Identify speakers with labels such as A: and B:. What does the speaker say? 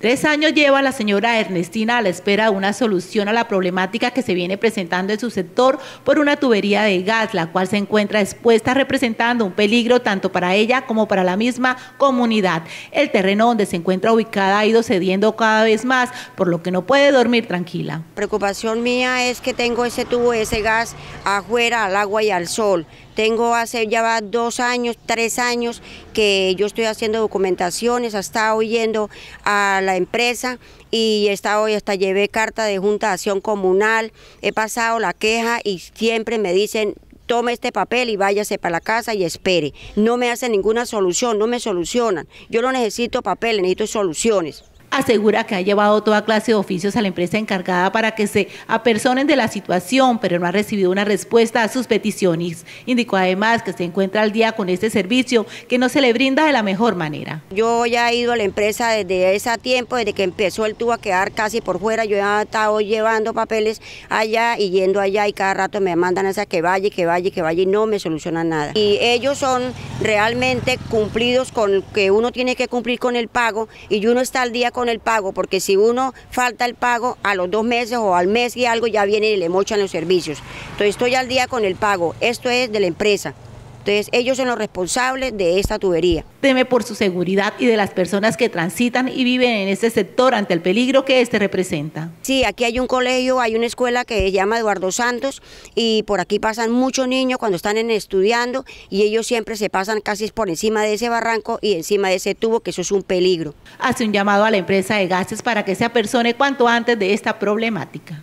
A: Tres años lleva la señora Ernestina a la espera de una solución a la problemática que se viene presentando en su sector por una tubería de gas, la cual se encuentra expuesta representando un peligro tanto para ella como para la misma comunidad. El terreno donde se encuentra ubicada ha ido cediendo cada vez más, por lo que no puede dormir tranquila.
B: Preocupación mía es que tengo ese tubo, ese gas afuera al agua y al sol. Tengo hace ya dos años, tres años que yo estoy haciendo documentaciones, hasta estado a la empresa y he estado hoy hasta llevé carta de Junta de Acción Comunal, he pasado la queja y siempre me dicen tome este papel y váyase para la casa y espere. No me hacen ninguna solución, no me solucionan. Yo no necesito papel, necesito soluciones asegura que ha llevado toda clase de oficios
A: a la empresa encargada para que se apersonen de la situación, pero no ha recibido una respuesta a sus peticiones. Indicó además que se encuentra al día con este servicio que no se le brinda de la mejor manera.
B: Yo ya he ido a la empresa desde ese tiempo, desde que empezó el tubo a quedar casi por fuera, yo he estado llevando papeles allá y yendo allá y cada rato me mandan esa que vaya, que vaya, que vaya y no me solucionan nada. Y ellos son realmente cumplidos con que uno tiene que cumplir con el pago y uno está al día con el pago, porque si uno falta el pago a los dos meses o al mes y algo, ya vienen y le mochan los servicios. Entonces estoy al día con el pago, esto es de la empresa. Entonces ellos son los responsables de esta tubería.
A: Teme por su seguridad y de las personas que transitan y viven en este sector ante el peligro que este representa.
B: Sí, aquí hay un colegio, hay una escuela que se llama Eduardo Santos y por aquí pasan muchos niños cuando están en estudiando y ellos siempre se pasan casi por encima de ese barranco y encima de ese tubo, que eso es un peligro. Hace un llamado a la empresa de gases para que se apersone cuanto antes de esta problemática.